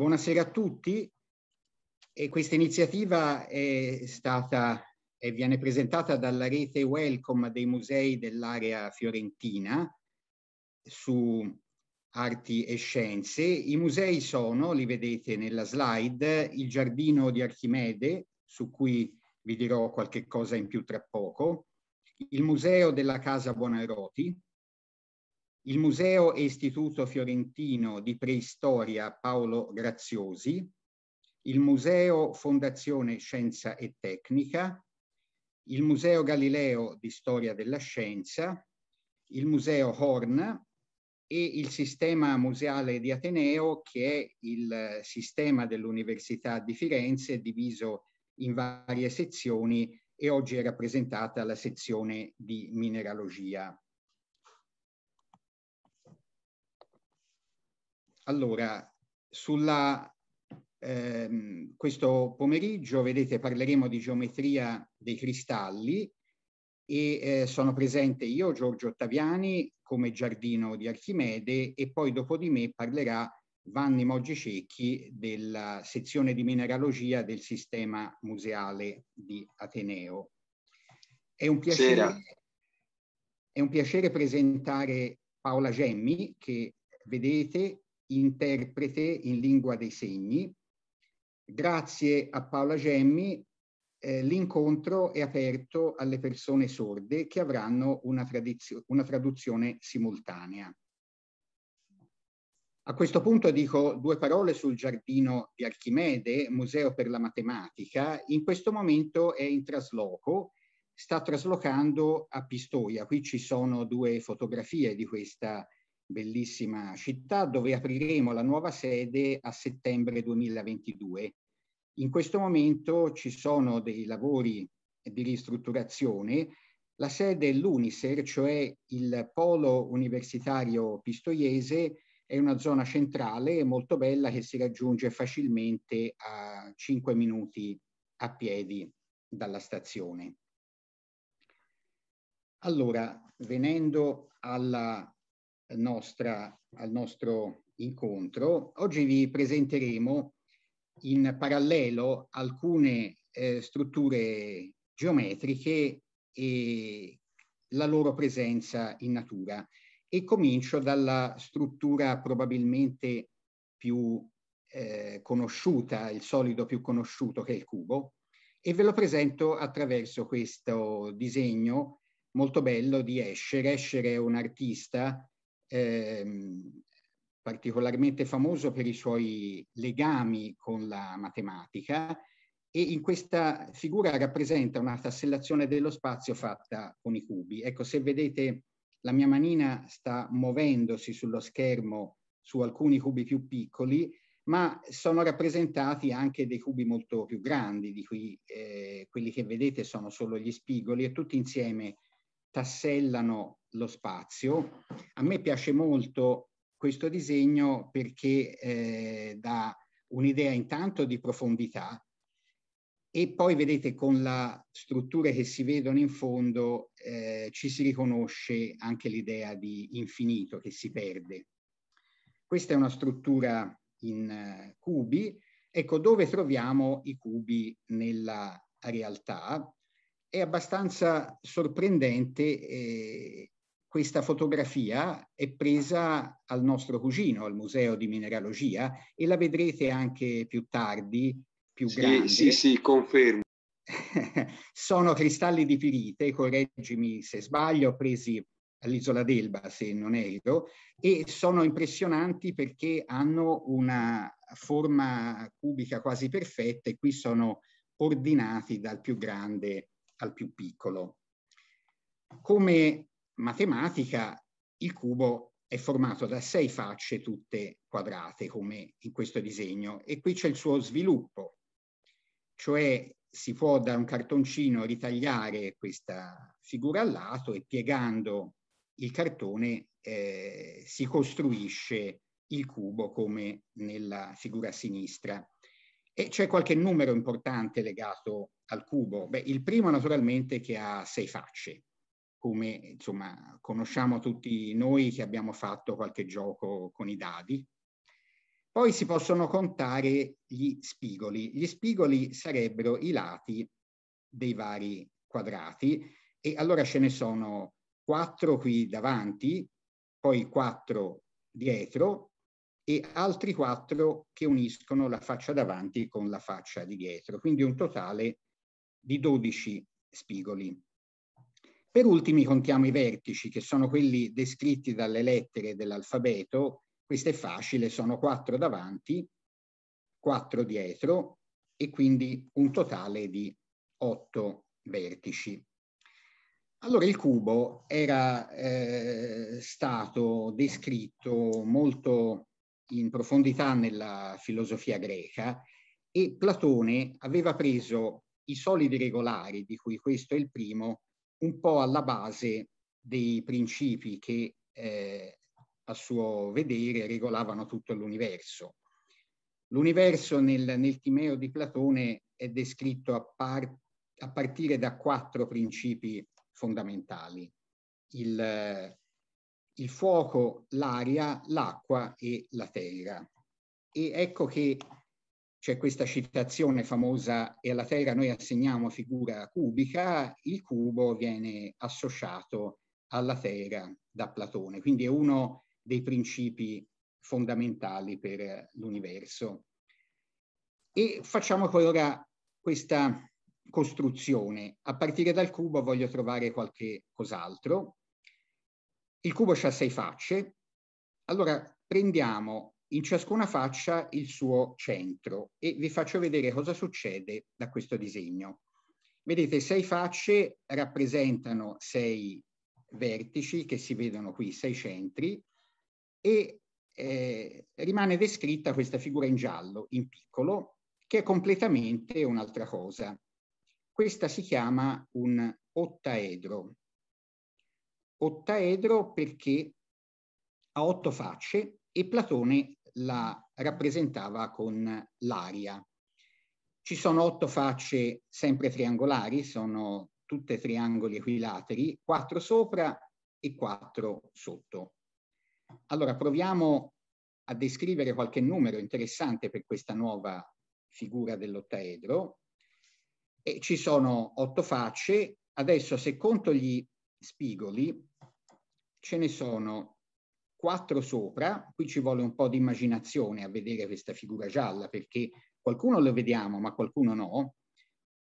Buonasera a tutti. E questa iniziativa è stata e viene presentata dalla rete Welcome dei musei dell'area fiorentina su arti e scienze. I musei sono, li vedete nella slide, il giardino di Archimede, su cui vi dirò qualche cosa in più tra poco, il museo della Casa Buonarroti, il Museo e Istituto Fiorentino di Preistoria Paolo Graziosi, il Museo Fondazione Scienza e Tecnica, il Museo Galileo di Storia della Scienza, il Museo Horn e il Sistema Museale di Ateneo, che è il eh, sistema dell'Università di Firenze diviso in varie sezioni e oggi è rappresentata la sezione di mineralogia. allora, sulla, ehm, questo pomeriggio, vedete, parleremo di geometria dei cristalli e eh, sono presente io, Giorgio Ottaviani, come giardino di Archimede e poi dopo di me parlerà Vanni Moggicecchi della sezione di mineralogia del sistema museale di Ateneo. È un piacere, è un piacere presentare Paola Gemmi, che vedete interprete in lingua dei segni. Grazie a Paola Gemmi eh, l'incontro è aperto alle persone sorde che avranno una, una traduzione simultanea. A questo punto dico due parole sul giardino di Archimede, Museo per la Matematica. In questo momento è in trasloco, sta traslocando a Pistoia. Qui ci sono due fotografie di questa bellissima città dove apriremo la nuova sede a settembre 2022. In questo momento ci sono dei lavori di ristrutturazione. La sede è l'UNISER, cioè il polo universitario pistoiese, è una zona centrale molto bella che si raggiunge facilmente a 5 minuti a piedi dalla stazione. Allora, venendo alla nostra, al nostro incontro. Oggi vi presenteremo in parallelo alcune eh, strutture geometriche e la loro presenza in natura. E comincio dalla struttura probabilmente più eh, conosciuta, il solido più conosciuto che è il cubo, e ve lo presento attraverso questo disegno molto bello di Escher. Escher è un artista ehm, particolarmente famoso per i suoi legami con la matematica e in questa figura rappresenta una tassellazione dello spazio fatta con i cubi. Ecco, se vedete la mia manina sta muovendosi sullo schermo su alcuni cubi più piccoli, ma sono rappresentati anche dei cubi molto più grandi, di cui eh, quelli che vedete sono solo gli spigoli e tutti insieme tassellano lo spazio. A me piace molto questo disegno perché eh, dà un'idea intanto di profondità e poi vedete con la struttura che si vedono in fondo eh, ci si riconosce anche l'idea di infinito che si perde. Questa è una struttura in eh, cubi, ecco dove troviamo i cubi nella realtà, è abbastanza sorprendente eh, questa fotografia è presa al nostro cugino, al Museo di Mineralogia, e la vedrete anche più tardi, più sì, grande. Sì, sì, confermo. Sono cristalli di pirite, correggimi se sbaglio, presi all'isola d'Elba, se non erro, e sono impressionanti perché hanno una forma cubica quasi perfetta e qui sono ordinati dal più grande al più piccolo. Come matematica il cubo è formato da sei facce tutte quadrate come in questo disegno e qui c'è il suo sviluppo, cioè si può da un cartoncino ritagliare questa figura al lato e piegando il cartone eh, si costruisce il cubo come nella figura a sinistra. E c'è qualche numero importante legato al cubo? Beh, il primo naturalmente che ha sei facce, come insomma, conosciamo tutti noi che abbiamo fatto qualche gioco con i dadi. Poi si possono contare gli spigoli. Gli spigoli sarebbero i lati dei vari quadrati e allora ce ne sono quattro qui davanti, poi quattro dietro e altri quattro che uniscono la faccia davanti con la faccia di dietro, quindi un totale di 12 spigoli. Per ultimi contiamo i vertici, che sono quelli descritti dalle lettere dell'alfabeto. Questo è facile, sono quattro davanti, quattro dietro e quindi un totale di otto vertici. Allora il cubo era eh, stato descritto molto in profondità nella filosofia greca e Platone aveva preso i solidi regolari, di cui questo è il primo, un po' alla base dei principi che eh, a suo vedere regolavano tutto l'universo. L'universo nel, nel, Timeo di Platone è descritto a, par a partire da quattro principi fondamentali. Il, il fuoco, l'aria, l'acqua e la terra. E ecco che c'è questa citazione famosa e alla Terra noi assegniamo figura cubica, il cubo viene associato alla Terra da Platone, quindi è uno dei principi fondamentali per l'universo. E facciamo poi ora questa costruzione. A partire dal cubo voglio trovare qualche cos'altro. Il cubo ha sei facce. Allora prendiamo in ciascuna faccia il suo centro e vi faccio vedere cosa succede da questo disegno. Vedete, sei facce rappresentano sei vertici che si vedono qui, sei centri, e eh, rimane descritta questa figura in giallo, in piccolo, che è completamente un'altra cosa. Questa si chiama un ottaedro. Ottaedro perché ha otto facce e Platone la mm. rappresentava con l'aria. Ci sono otto facce sempre triangolari, sono tutte triangoli equilateri, quattro sopra e quattro sotto. Allora proviamo a descrivere qualche numero interessante per questa nuova figura dell'ottaedro. E ci sono otto facce, adesso se conto gli spigoli ce ne sono 4 sopra, qui ci vuole un po' di immaginazione a vedere questa figura gialla perché qualcuno lo vediamo ma qualcuno no,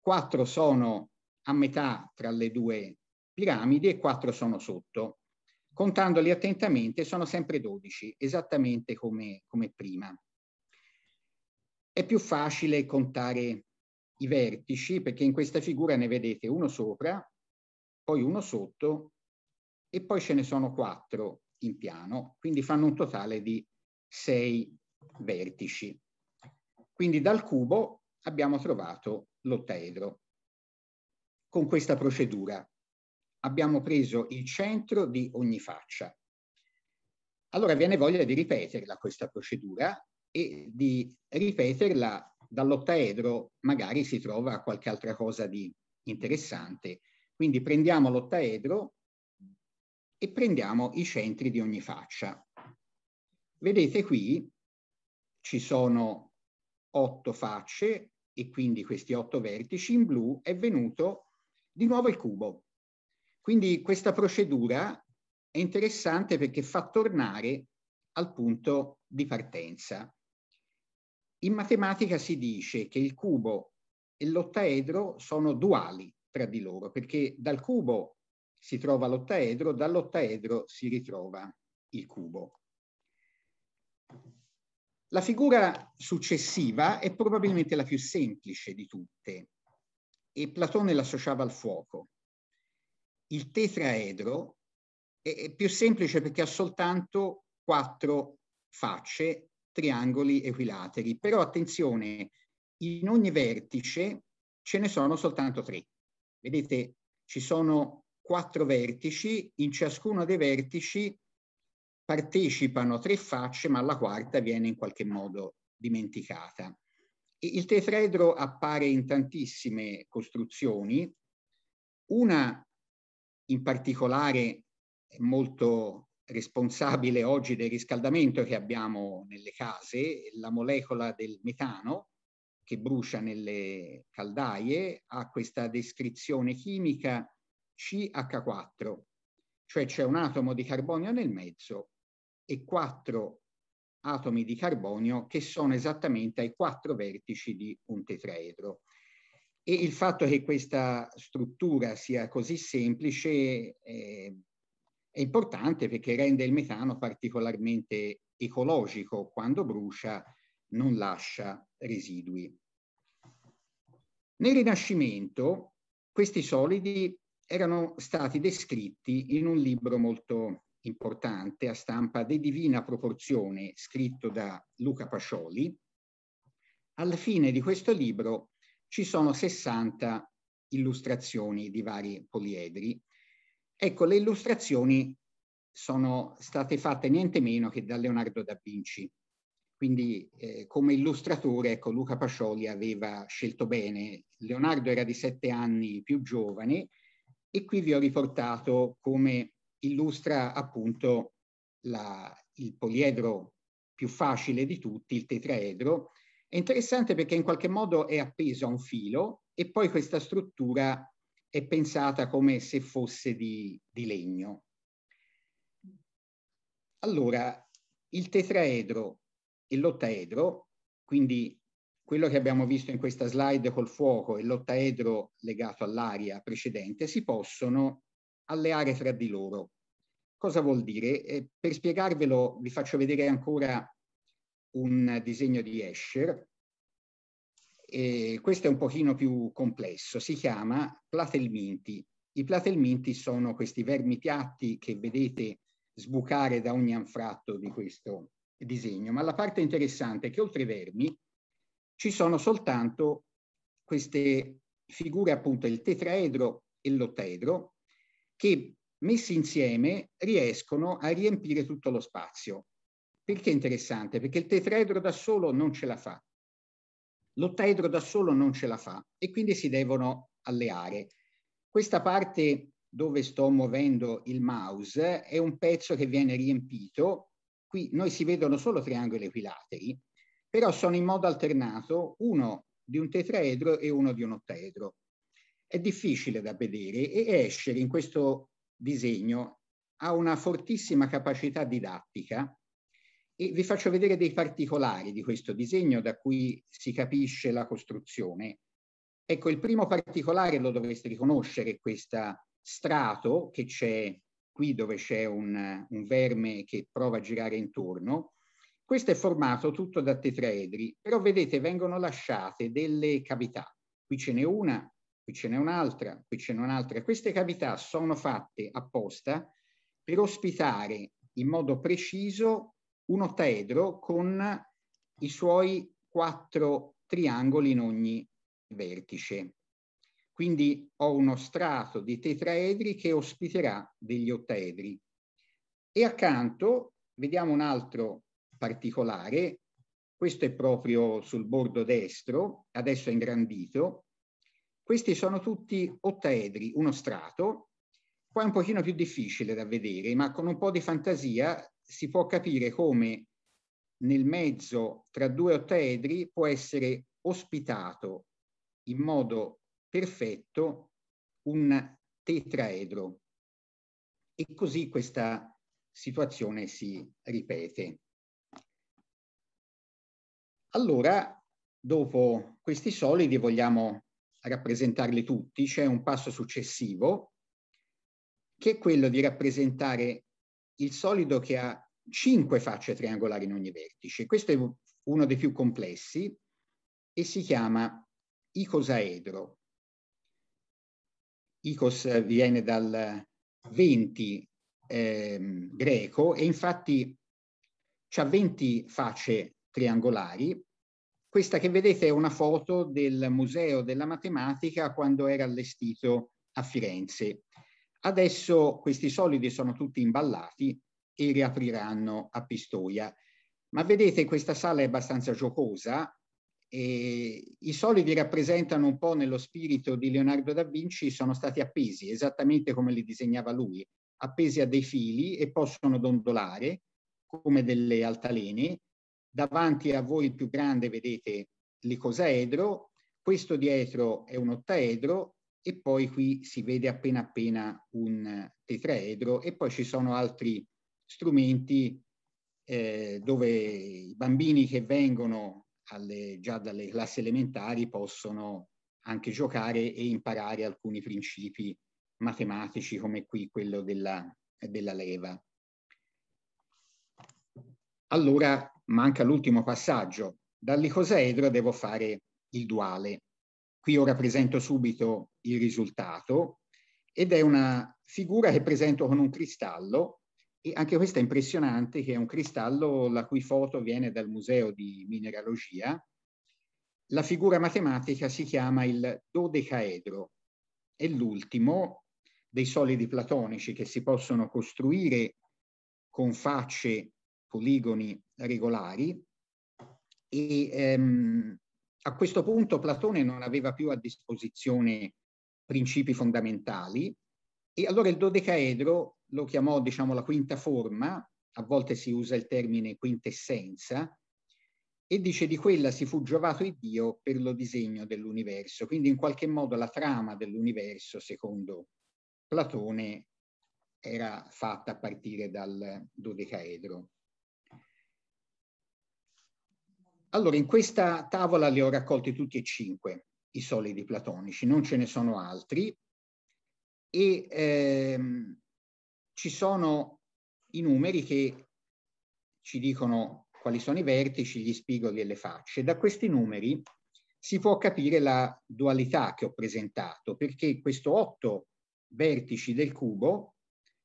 4 sono a metà tra le due piramidi e 4 sono sotto. Contandoli attentamente sono sempre 12, esattamente come, come prima. È più facile contare i vertici perché in questa figura ne vedete uno sopra, poi uno sotto e poi ce ne sono quattro in piano, quindi fanno un totale di 6 vertici. Quindi dal cubo abbiamo trovato l'ottaedro. Con questa procedura abbiamo preso il centro di ogni faccia. Allora viene voglia di ripeterla questa procedura e di ripeterla dall'ottaedro magari si trova qualche altra cosa di interessante. Quindi prendiamo l'ottaedro e prendiamo i centri di ogni faccia. Vedete qui ci sono otto facce e quindi questi otto vertici in blu è venuto di nuovo il cubo. Quindi questa procedura è interessante perché fa tornare al punto di partenza. In matematica si dice che il cubo e l'ottaedro sono duali tra di loro perché dal cubo si trova l'ottaedro, dall'ottaedro si ritrova il cubo. La figura successiva è probabilmente la più semplice di tutte e Platone l'associava al fuoco. Il tetraedro è più semplice perché ha soltanto quattro facce, triangoli equilateri, però attenzione, in ogni vertice ce ne sono soltanto tre. Vedete, ci sono quattro vertici, in ciascuno dei vertici partecipano tre facce, ma la quarta viene in qualche modo dimenticata. Il tetraedro appare in tantissime costruzioni, una in particolare molto responsabile oggi del riscaldamento che abbiamo nelle case, la molecola del metano che brucia nelle caldaie, ha questa descrizione chimica CH4, cioè c'è un atomo di carbonio nel mezzo e quattro atomi di carbonio che sono esattamente ai quattro vertici di un tetraedro. E il fatto che questa struttura sia così semplice eh, è importante perché rende il metano particolarmente ecologico, quando brucia non lascia residui. Nel Rinascimento questi solidi erano stati descritti in un libro molto importante a stampa De Divina Proporzione, scritto da Luca Pascioli. Alla fine di questo libro ci sono 60 illustrazioni di vari poliedri. Ecco, le illustrazioni sono state fatte niente meno che da Leonardo da Vinci. Quindi eh, come illustratore, ecco, Luca Pascioli aveva scelto bene. Leonardo era di sette anni più giovane, e qui vi ho riportato come illustra appunto la, il poliedro più facile di tutti, il tetraedro. È interessante perché in qualche modo è appeso a un filo e poi questa struttura è pensata come se fosse di, di legno. Allora, il tetraedro e l'ottaedro, quindi quello che abbiamo visto in questa slide col fuoco e l'ottaedro legato all'aria precedente si possono alleare fra di loro. Cosa vuol dire? Eh, per spiegarvelo vi faccio vedere ancora un disegno di Escher. Eh, questo è un pochino più complesso, si chiama platelminti. I platelminti sono questi vermi piatti che vedete sbucare da ogni anfratto di questo disegno, ma la parte interessante è che oltre ai vermi ci sono soltanto queste figure, appunto il tetraedro e l'ottaedro, che messi insieme riescono a riempire tutto lo spazio. Perché è interessante? Perché il tetraedro da solo non ce la fa, l'ottaedro da solo non ce la fa e quindi si devono alleare. Questa parte dove sto muovendo il mouse è un pezzo che viene riempito, qui noi si vedono solo triangoli equilateri, però sono in modo alternato uno di un tetraedro e uno di un ottaedro. È difficile da vedere e Escher in questo disegno ha una fortissima capacità didattica e vi faccio vedere dei particolari di questo disegno da cui si capisce la costruzione. Ecco, il primo particolare lo dovreste riconoscere, questo strato che c'è qui dove c'è un, un verme che prova a girare intorno, questo è formato tutto da tetraedri, però vedete vengono lasciate delle cavità. Qui ce n'è una, qui ce n'è un'altra, qui ce n'è un'altra. Queste cavità sono fatte apposta per ospitare in modo preciso un ottaedro con i suoi quattro triangoli in ogni vertice. Quindi ho uno strato di tetraedri che ospiterà degli ottaedri. E accanto vediamo un altro particolare, questo è proprio sul bordo destro, adesso è ingrandito. Questi sono tutti ottaedri, uno strato. Qua è un pochino più difficile da vedere, ma con un po' di fantasia si può capire come nel mezzo tra due ottaedri può essere ospitato in modo perfetto un tetraedro. E così questa situazione si ripete. Allora, dopo questi solidi vogliamo rappresentarli tutti, c'è un passo successivo che è quello di rappresentare il solido che ha cinque facce triangolari in ogni vertice. Questo è uno dei più complessi e si chiama icosaedro. Icos viene dal 20 eh, greco e infatti ha 20 facce triangolari. Questa che vedete è una foto del Museo della Matematica quando era allestito a Firenze. Adesso questi solidi sono tutti imballati e riapriranno a Pistoia. Ma vedete, questa sala è abbastanza giocosa. E I solidi rappresentano un po' nello spirito di Leonardo da Vinci, sono stati appesi esattamente come li disegnava lui, appesi a dei fili e possono dondolare come delle altalene Davanti a voi il più grande vedete l'icosaedro, questo dietro è un ottaedro e poi qui si vede appena appena un tetraedro e poi ci sono altri strumenti eh, dove i bambini che vengono alle, già dalle classi elementari possono anche giocare e imparare alcuni principi matematici come qui quello della, della leva. Allora manca l'ultimo passaggio. Dall'icosaedro devo fare il duale. Qui ora presento subito il risultato ed è una figura che presento con un cristallo e anche questa è impressionante che è un cristallo la cui foto viene dal museo di mineralogia. La figura matematica si chiama il dodecaedro, è l'ultimo dei solidi platonici che si possono costruire con facce poligoni regolari e ehm, a questo punto Platone non aveva più a disposizione principi fondamentali e allora il dodecaedro lo chiamò diciamo la quinta forma, a volte si usa il termine quintessenza, e dice di quella si fu giovato il Dio per lo disegno dell'universo, quindi in qualche modo la trama dell'universo secondo Platone era fatta a partire dal dodecaedro. Allora, in questa tavola li ho raccolti tutti e cinque, i solidi platonici, non ce ne sono altri, e ehm, ci sono i numeri che ci dicono quali sono i vertici, gli spigoli e le facce. Da questi numeri si può capire la dualità che ho presentato, perché questo otto vertici del cubo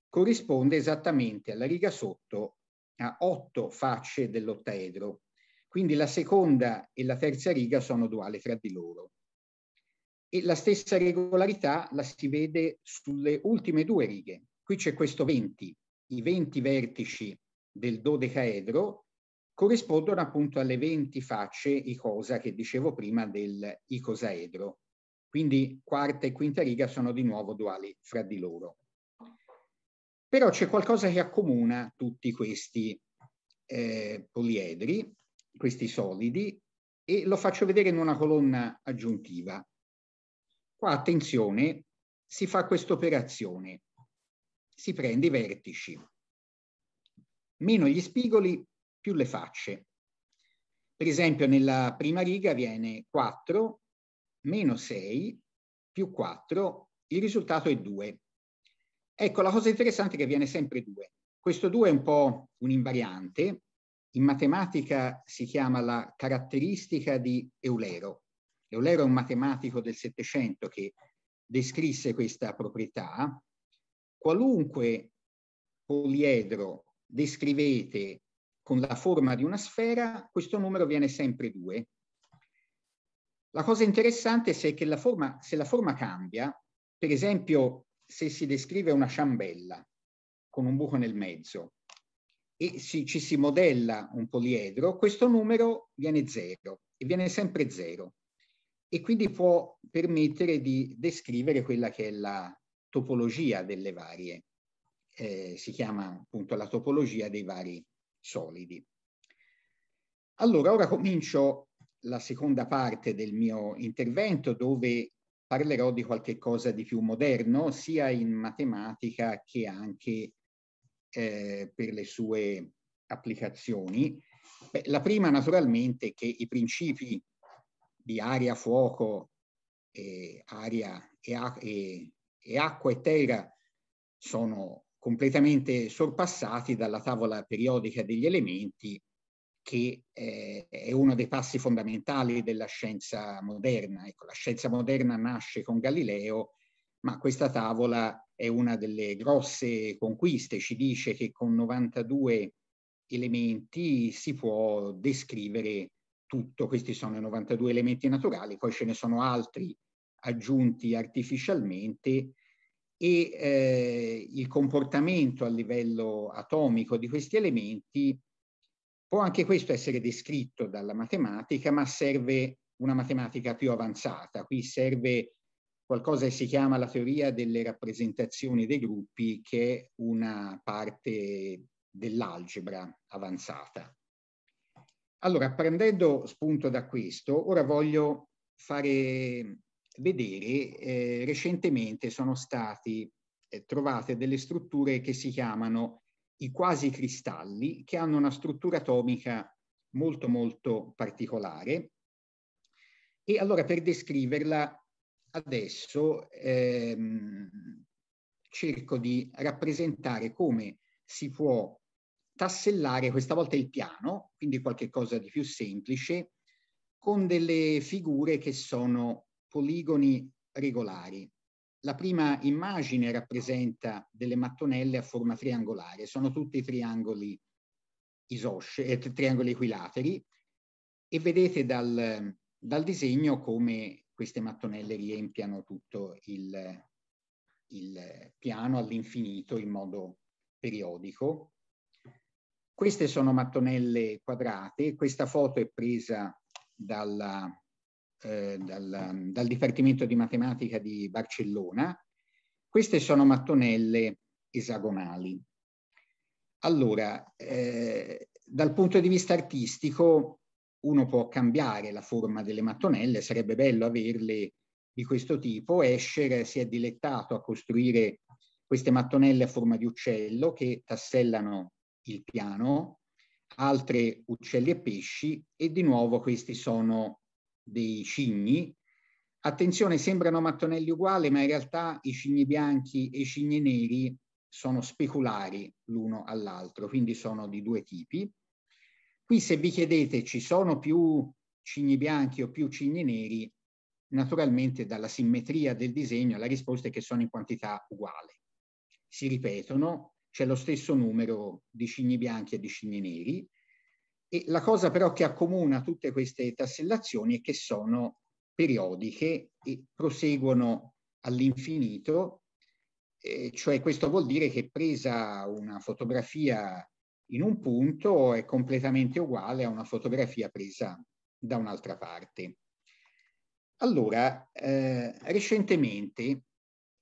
corrisponde esattamente alla riga sotto a otto facce dell'ottaedro. Quindi la seconda e la terza riga sono duali fra di loro. E la stessa regolarità la si vede sulle ultime due righe. Qui c'è questo 20, i 20 vertici del dodecaedro corrispondono appunto alle 20 facce icosa che dicevo prima del icosaedro. Quindi quarta e quinta riga sono di nuovo duali fra di loro. Però c'è qualcosa che accomuna tutti questi eh, poliedri questi solidi e lo faccio vedere in una colonna aggiuntiva. Qua, attenzione, si fa questa operazione. Si prende i vertici, meno gli spigoli, più le facce. Per esempio nella prima riga viene 4 meno 6 più 4, il risultato è 2. Ecco, la cosa interessante è che viene sempre 2. Questo 2 è un po' un invariante, in matematica si chiama la caratteristica di Eulero. Eulero è un matematico del Settecento che descrisse questa proprietà. Qualunque poliedro descrivete con la forma di una sfera, questo numero viene sempre 2. La cosa interessante è che la forma, se la forma cambia, per esempio se si descrive una ciambella con un buco nel mezzo, e si, ci si modella un poliedro, questo numero viene zero e viene sempre zero e quindi può permettere di descrivere quella che è la topologia delle varie, eh, si chiama appunto la topologia dei vari solidi. Allora, ora comincio la seconda parte del mio intervento dove parlerò di qualche cosa di più moderno sia in matematica che anche eh, per le sue applicazioni. Beh, la prima naturalmente è che i principi di aria, fuoco, e aria e, e, e acqua e terra sono completamente sorpassati dalla tavola periodica degli elementi che eh, è uno dei passi fondamentali della scienza moderna. Ecco, la scienza moderna nasce con Galileo ma questa tavola è una delle grosse conquiste, ci dice che con 92 elementi si può descrivere tutto, questi sono i 92 elementi naturali, poi ce ne sono altri aggiunti artificialmente e eh, il comportamento a livello atomico di questi elementi può anche questo essere descritto dalla matematica, ma serve una matematica più avanzata, qui serve qualcosa che si chiama la teoria delle rappresentazioni dei gruppi, che è una parte dell'algebra avanzata. Allora, prendendo spunto da questo, ora voglio fare vedere, eh, recentemente sono state eh, trovate delle strutture che si chiamano i quasi cristalli, che hanno una struttura atomica molto molto particolare. E allora per descriverla adesso ehm, cerco di rappresentare come si può tassellare questa volta il piano, quindi qualcosa di più semplice, con delle figure che sono poligoni regolari. La prima immagine rappresenta delle mattonelle a forma triangolare, sono tutti triangoli isosce, eh, triangoli equilateri e vedete dal, dal disegno come queste mattonelle riempiano tutto il, il piano all'infinito in modo periodico. Queste sono mattonelle quadrate, questa foto è presa dalla, eh, dal, dal Dipartimento di Matematica di Barcellona. Queste sono mattonelle esagonali. Allora, eh, dal punto di vista artistico uno può cambiare la forma delle mattonelle, sarebbe bello averle di questo tipo. Escher si è dilettato a costruire queste mattonelle a forma di uccello che tassellano il piano, altre uccelli e pesci e di nuovo questi sono dei cigni. Attenzione, sembrano mattonelli uguali, ma in realtà i cigni bianchi e i cigni neri sono speculari l'uno all'altro, quindi sono di due tipi. Qui se vi chiedete ci sono più cigni bianchi o più cigni neri, naturalmente dalla simmetria del disegno la risposta è che sono in quantità uguale. Si ripetono, c'è lo stesso numero di cigni bianchi e di cigni neri, e la cosa però che accomuna tutte queste tassellazioni è che sono periodiche e proseguono all'infinito, eh, cioè questo vuol dire che presa una fotografia in un punto è completamente uguale a una fotografia presa da un'altra parte. Allora, eh, recentemente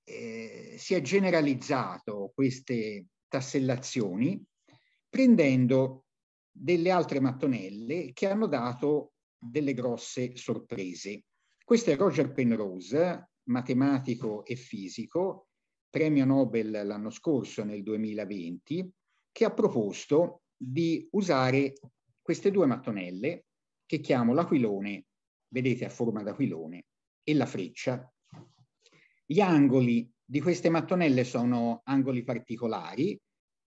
eh, si è generalizzato queste tassellazioni prendendo delle altre mattonelle che hanno dato delle grosse sorprese. Questo è Roger Penrose, matematico e fisico, premio Nobel l'anno scorso nel 2020, che ha proposto di usare queste due mattonelle che chiamo l'aquilone, vedete a forma d'aquilone, e la freccia. Gli angoli di queste mattonelle sono angoli particolari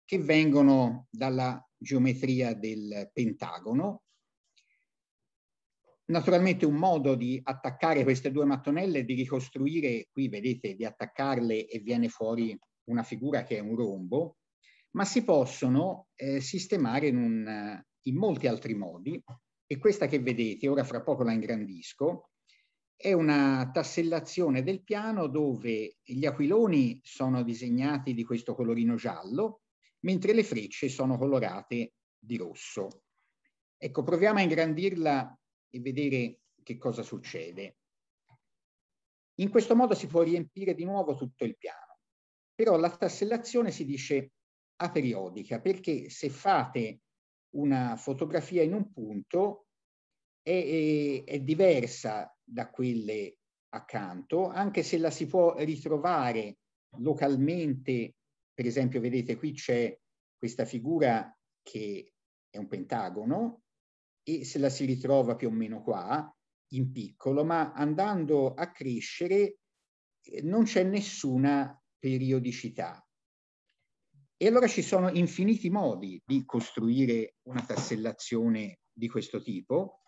che vengono dalla geometria del pentagono. Naturalmente un modo di attaccare queste due mattonelle è di ricostruire, qui vedete, di attaccarle e viene fuori una figura che è un rombo, ma si possono eh, sistemare in, un, in molti altri modi e questa che vedete, ora fra poco la ingrandisco, è una tassellazione del piano dove gli aquiloni sono disegnati di questo colorino giallo, mentre le frecce sono colorate di rosso. Ecco, proviamo a ingrandirla e vedere che cosa succede. In questo modo si può riempire di nuovo tutto il piano, però la tassellazione si dice a periodica, perché se fate una fotografia in un punto è, è, è diversa da quelle accanto, anche se la si può ritrovare localmente, per esempio vedete qui c'è questa figura che è un pentagono e se la si ritrova più o meno qua in piccolo, ma andando a crescere eh, non c'è nessuna periodicità. E allora ci sono infiniti modi di costruire una tassellazione di questo tipo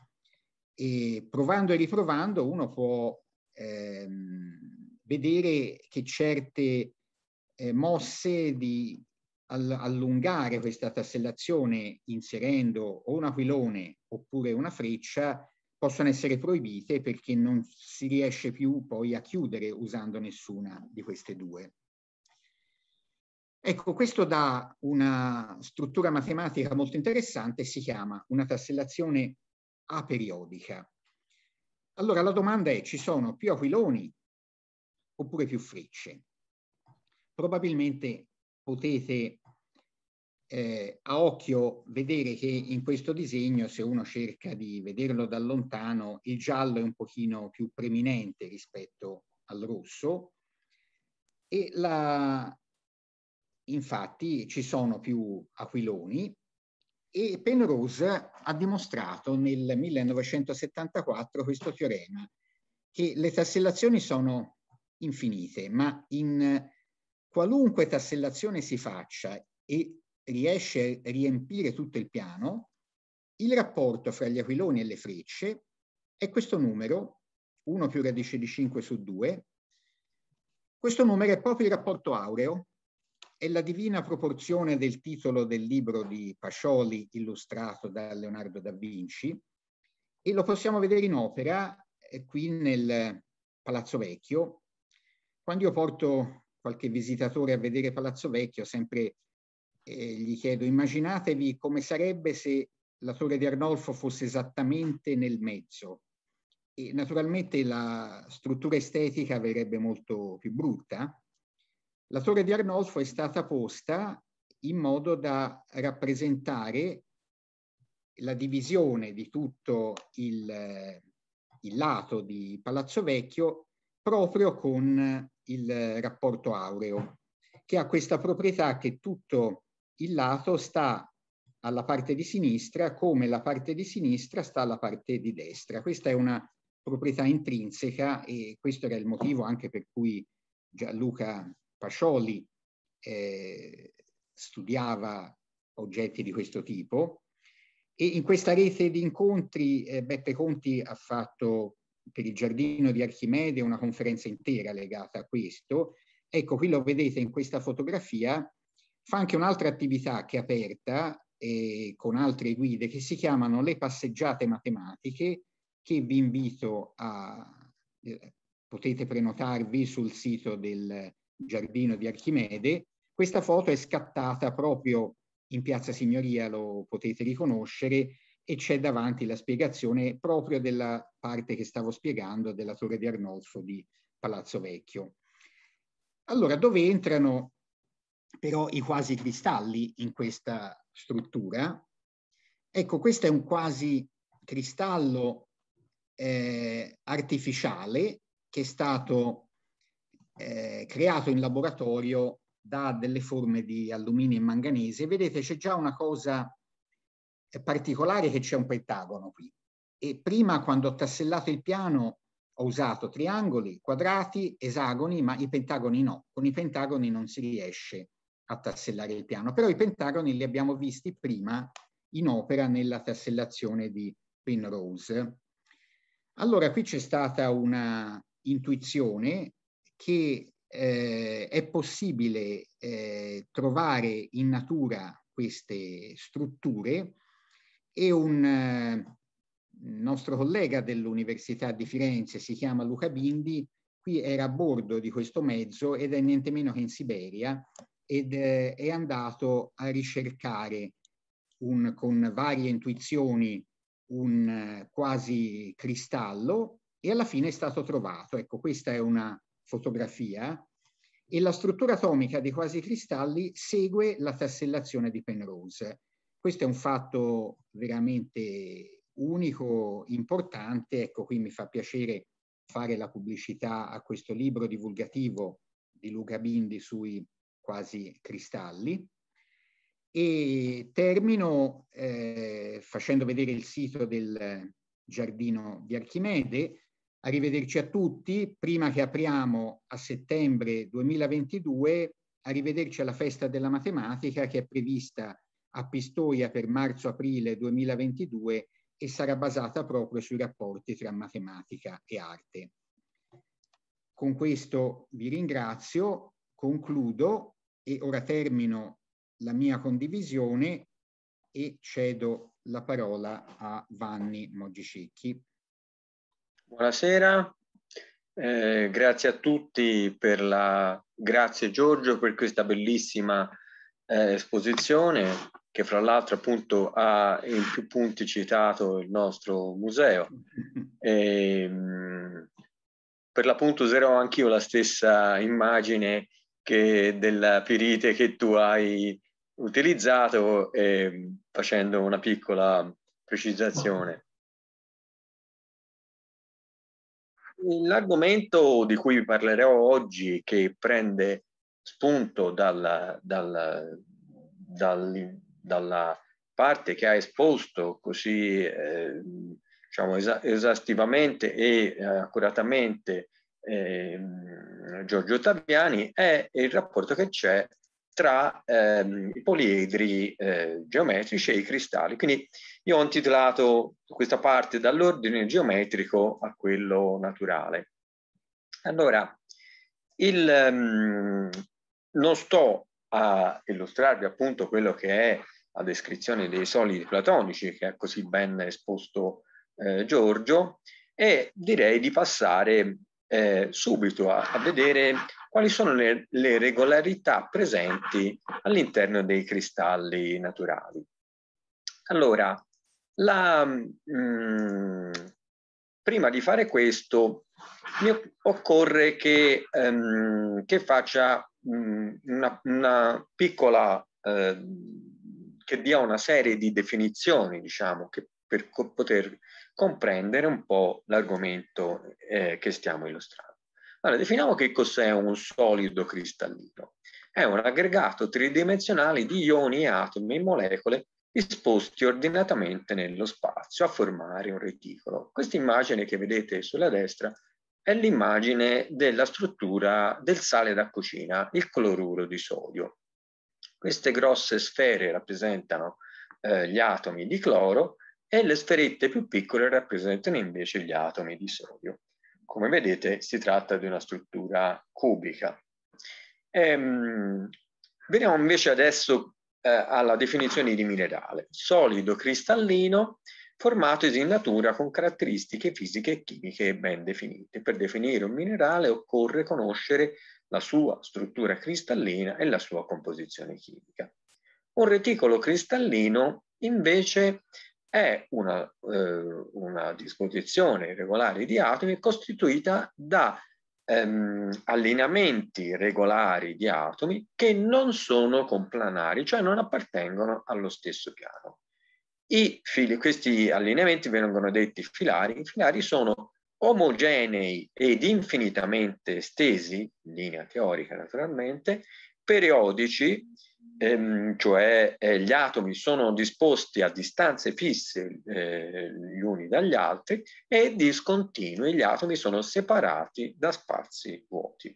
e provando e riprovando uno può ehm, vedere che certe eh, mosse di all allungare questa tassellazione inserendo o un aquilone oppure una freccia possono essere proibite perché non si riesce più poi a chiudere usando nessuna di queste due. Ecco, questo dà una struttura matematica molto interessante, si chiama una tassellazione aperiodica. Allora la domanda è, ci sono più aquiloni oppure più frecce? Probabilmente potete eh, a occhio vedere che in questo disegno, se uno cerca di vederlo da lontano, il giallo è un pochino più preminente rispetto al rosso e la, Infatti ci sono più aquiloni e Penrose ha dimostrato nel 1974 questo teorema che le tassellazioni sono infinite, ma in qualunque tassellazione si faccia e riesce a riempire tutto il piano, il rapporto fra gli aquiloni e le frecce è questo numero, 1 più radice di 5 su 2. Questo numero è proprio il rapporto aureo è la divina proporzione del titolo del libro di Pascioli illustrato da Leonardo da Vinci e lo possiamo vedere in opera eh, qui nel Palazzo Vecchio. Quando io porto qualche visitatore a vedere Palazzo Vecchio, sempre eh, gli chiedo immaginatevi come sarebbe se la torre di Arnolfo fosse esattamente nel mezzo. E naturalmente la struttura estetica verrebbe molto più brutta, la torre di Arnolfo è stata posta in modo da rappresentare la divisione di tutto il, il lato di Palazzo Vecchio proprio con il rapporto aureo, che ha questa proprietà che tutto il lato sta alla parte di sinistra come la parte di sinistra sta alla parte di destra. Questa è una proprietà intrinseca e questo era il motivo anche per cui Gianluca Pascioli eh, studiava oggetti di questo tipo e in questa rete di incontri eh, Beppe Conti ha fatto per il giardino di Archimede una conferenza intera legata a questo. Ecco, qui lo vedete in questa fotografia, fa anche un'altra attività che è aperta eh, con altre guide che si chiamano le passeggiate matematiche che vi invito a... Eh, potete prenotarvi sul sito del, giardino di Archimede. Questa foto è scattata proprio in Piazza Signoria, lo potete riconoscere, e c'è davanti la spiegazione proprio della parte che stavo spiegando della Torre di Arnolfo di Palazzo Vecchio. Allora, dove entrano però i quasi cristalli in questa struttura? Ecco, questo è un quasi cristallo eh, artificiale che è stato eh, creato in laboratorio da delle forme di alluminio e manganese. Vedete c'è già una cosa eh, particolare che c'è un pentagono qui. E prima quando ho tassellato il piano ho usato triangoli, quadrati, esagoni, ma i pentagoni no. Con i pentagoni non si riesce a tassellare il piano, però i pentagoni li abbiamo visti prima in opera nella tassellazione di Penrose. Allora qui c'è stata una intuizione che eh, è possibile eh, trovare in natura queste strutture e un eh, nostro collega dell'Università di Firenze, si chiama Luca Bindi, qui era a bordo di questo mezzo ed è niente meno che in Siberia ed eh, è andato a ricercare un, con varie intuizioni un eh, quasi cristallo e alla fine è stato trovato. Ecco, questa è una fotografia, e la struttura atomica dei quasi cristalli segue la tassellazione di Penrose. Questo è un fatto veramente unico, importante, ecco qui mi fa piacere fare la pubblicità a questo libro divulgativo di Luca Bindi sui quasi cristalli. E termino eh, facendo vedere il sito del giardino di Archimede, Arrivederci a tutti, prima che apriamo a settembre 2022, arrivederci alla festa della matematica che è prevista a Pistoia per marzo-aprile 2022 e sarà basata proprio sui rapporti tra matematica e arte. Con questo vi ringrazio, concludo e ora termino la mia condivisione e cedo la parola a Vanni Mogicecchi. Buonasera, eh, grazie a tutti per la... grazie Giorgio per questa bellissima eh, esposizione che fra l'altro appunto ha in più punti citato il nostro museo. E, ehm, per l'appunto userò anch'io la stessa immagine che della pirite che tu hai utilizzato eh, facendo una piccola precisazione. L'argomento di cui vi parlerò oggi, che prende spunto dalla, dalla, dal, dalla parte che ha esposto così eh, diciamo, es esaustivamente e eh, accuratamente eh, Giorgio Taviani, è il rapporto che c'è tra ehm, i poliedri eh, geometrici e i cristalli. Quindi io ho intitolato questa parte dall'ordine geometrico a quello naturale. Allora, il, ehm, non sto a illustrarvi appunto quello che è la descrizione dei solidi platonici che ha così ben esposto eh, Giorgio e direi di passare eh, subito a, a vedere quali sono le, le regolarità presenti all'interno dei cristalli naturali. Allora, la, mh, mm, prima di fare questo mi occorre che, um, che faccia um, una, una, piccola, uh, che dia una serie di definizioni, diciamo, per co poter comprendere un po' l'argomento eh, che stiamo illustrando. Allora, definiamo che cos'è un solido cristallino. È un aggregato tridimensionale di ioni, atomi e molecole disposti ordinatamente nello spazio a formare un reticolo. Questa immagine che vedete sulla destra è l'immagine della struttura del sale da cucina, il cloruro di sodio. Queste grosse sfere rappresentano eh, gli atomi di cloro e le sferette più piccole rappresentano invece gli atomi di sodio. Come vedete si tratta di una struttura cubica. Ehm, veniamo invece adesso eh, alla definizione di minerale. Solido cristallino formato in natura con caratteristiche fisiche e chimiche ben definite. Per definire un minerale occorre conoscere la sua struttura cristallina e la sua composizione chimica. Un reticolo cristallino invece è una, eh, una disposizione regolare di atomi costituita da ehm, allineamenti regolari di atomi che non sono complanari, cioè non appartengono allo stesso piano. Fili, questi allineamenti vengono detti filari, i filari sono omogenei ed infinitamente estesi, in linea teorica naturalmente, periodici ehm, cioè eh, gli atomi sono disposti a distanze fisse eh, gli uni dagli altri e discontinui, gli atomi sono separati da spazi vuoti.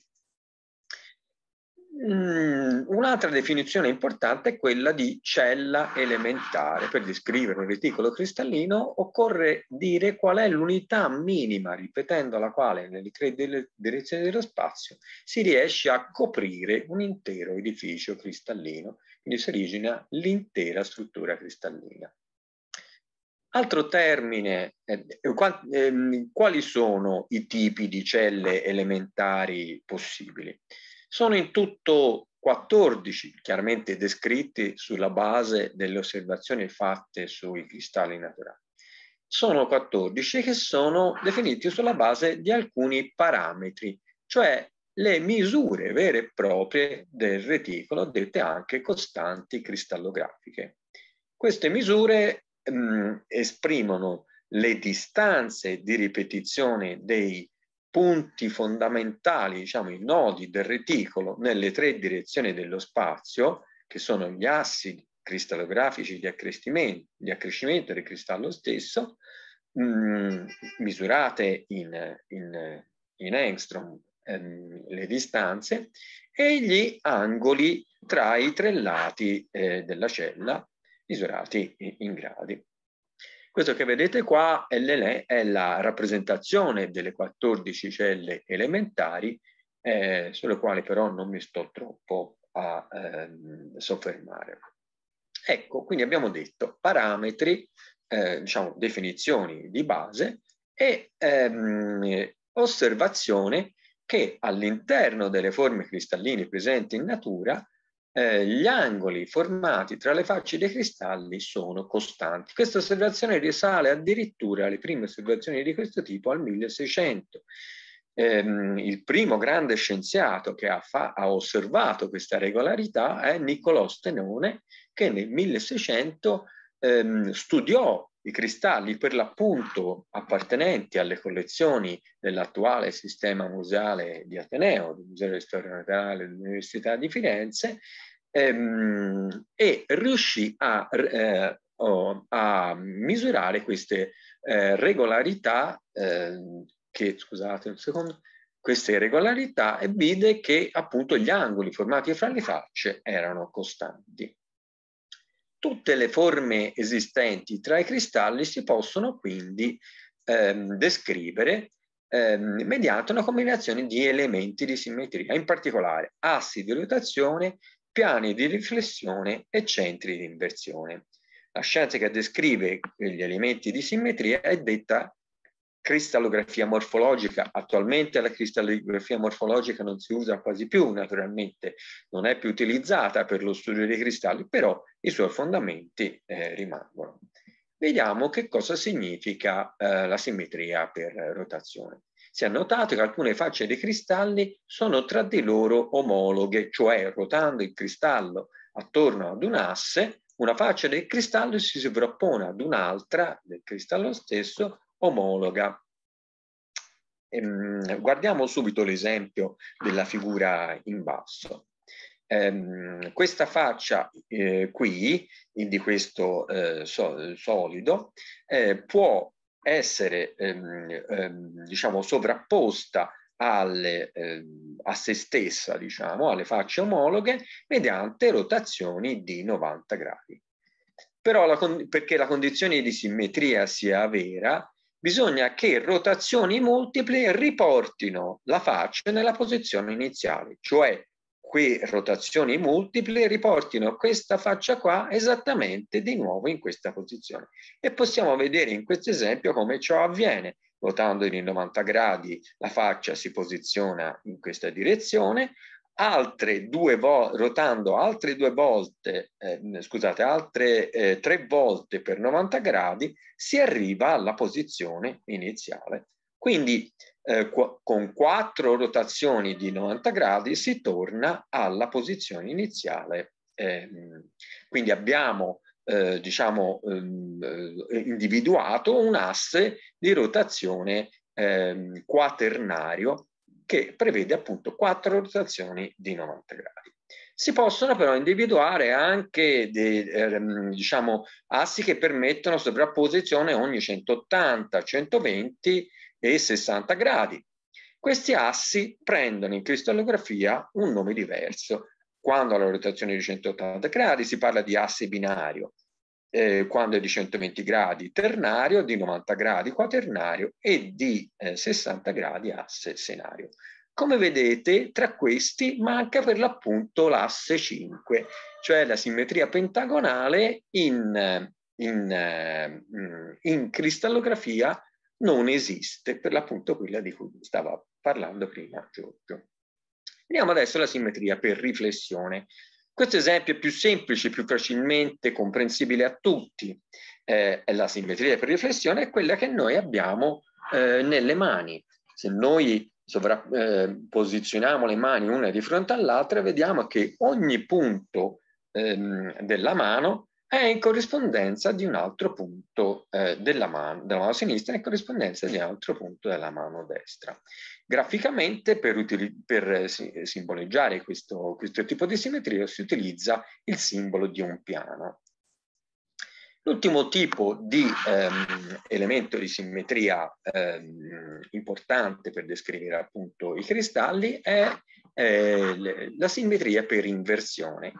Mm, un'altra definizione importante è quella di cella elementare. Per descrivere un reticolo cristallino occorre dire qual è l'unità minima ripetendo la quale nelle tre direzioni dello spazio si riesce a coprire un intero edificio cristallino, quindi si origina l'intera struttura cristallina. Altro termine, eh, eh, ehm, quali sono i tipi di celle elementari possibili? Sono in tutto 14 chiaramente descritti sulla base delle osservazioni fatte sui cristalli naturali. Sono 14 che sono definiti sulla base di alcuni parametri, cioè le misure vere e proprie del reticolo, dette anche costanti cristallografiche. Queste misure mh, mm, esprimono le distanze di ripetizione dei punti fondamentali, diciamo i nodi del reticolo nelle tre direzioni dello spazio, che sono gli assi cristallografici di accrescimento, di accrescimento del cristallo stesso, mh, mm, misurate in, in, in angstrom ehm, le distanze, e gli angoli tra i tre lati eh, della cella misurati in gradi. Questo che vedete qua è la rappresentazione delle 14 celle elementari eh, sulle quali però non mi sto troppo a ehm, soffermare. Ecco, quindi abbiamo detto parametri, eh, diciamo definizioni di base e ehm, osservazione che all'interno delle forme cristalline presenti in natura eh, gli angoli formati tra le facce dei cristalli sono costanti. Questa osservazione risale addirittura alle prime osservazioni di questo tipo al 1600. Ehm, il primo grande scienziato che ha, fa, ha osservato questa regolarità è Niccolò Stenone, che nel 1600 ehm, studiò i cristalli per l'appunto appartenenti alle collezioni dell'attuale sistema museale di Ateneo, del Museo di Storia Naturale dell'Università di Firenze, ehm, e riuscì a, eh, a misurare queste eh, regolarità, eh, che, scusate un secondo, queste regolarità e vide che appunto gli angoli formati fra le facce erano costanti. Tutte le forme esistenti tra i cristalli si possono quindi ehm, descrivere ehm, mediante una combinazione di elementi di simmetria, in particolare assi di rotazione, piani di riflessione e centri di inversione. La scienza che descrive gli elementi di simmetria è detta cristallografia morfologica. Attualmente la cristallografia morfologica non si usa quasi più, naturalmente non è più utilizzata per lo studio dei cristalli, però i suoi fondamenti eh, rimangono. Vediamo che cosa significa eh, la simmetria per rotazione. Si è notato che alcune facce dei cristalli sono tra di loro omologhe, cioè rotando il cristallo attorno ad un asse, una faccia del cristallo si sovrappone ad un'altra del cristallo stesso omologa. Ehm, guardiamo subito l'esempio della figura in basso. Ehm, questa faccia eh, qui, di questo eh, so, solido, eh, può essere ehm, ehm, diciamo, sovrapposta alle, ehm, a se stessa, diciamo, alle facce omologhe mediante rotazioni di 90 gradi. Però la perché la condizione di simmetria sia vera, bisogna che rotazioni multiple riportino la faccia nella posizione iniziale, cioè qui rotazioni multiple riportino questa faccia qua esattamente di nuovo in questa posizione. E possiamo vedere in questo esempio come ciò avviene. Ruotando in 90 gradi la faccia si posiziona in questa direzione, altre due volte, rotando altre due volte, eh, scusate, altre eh, tre volte per 90 gradi, si arriva alla posizione iniziale. Quindi eh, qu con quattro rotazioni di 90 gradi si torna alla posizione iniziale. Ehm, quindi abbiamo eh, diciamo, ehm, eh, individuato un asse di rotazione eh, quaternario che prevede appunto quattro rotazioni di 90 gradi. Si possono però individuare anche dei, ehm, diciamo, assi che permettono sovrapposizione ogni 180, 120 e 60 gradi. Questi assi prendono in cristallografia un nome diverso. Quando alla rotazione di 180 gradi si parla di asse binario, eh, quando è di 120 gradi ternario, di 90 gradi quaternario e di eh, 60 gradi asse senario. Come vedete, tra questi manca per l'appunto l'asse 5, cioè la simmetria pentagonale in, in, eh, mm, in cristallografia non esiste, per l'appunto quella di cui stavo parlando prima Giorgio. Vediamo adesso la simmetria per riflessione. Questo esempio è più semplice, più facilmente comprensibile a tutti, eh, è la simmetria per riflessione, è quella che noi abbiamo eh, nelle mani. Se noi eh, posizioniamo le mani una di fronte all'altra, vediamo che ogni punto ehm, della mano è in corrispondenza di un altro punto eh, della, mano, della, mano, sinistra è in corrispondenza di un altro punto della mano destra. Graficamente, per, per eh, si simboleggiare questo, questo tipo di simmetria, si utilizza il simbolo di un piano. L'ultimo tipo di ehm, elemento di simmetria ehm, importante per descrivere appunto i cristalli è eh, la simmetria per inversione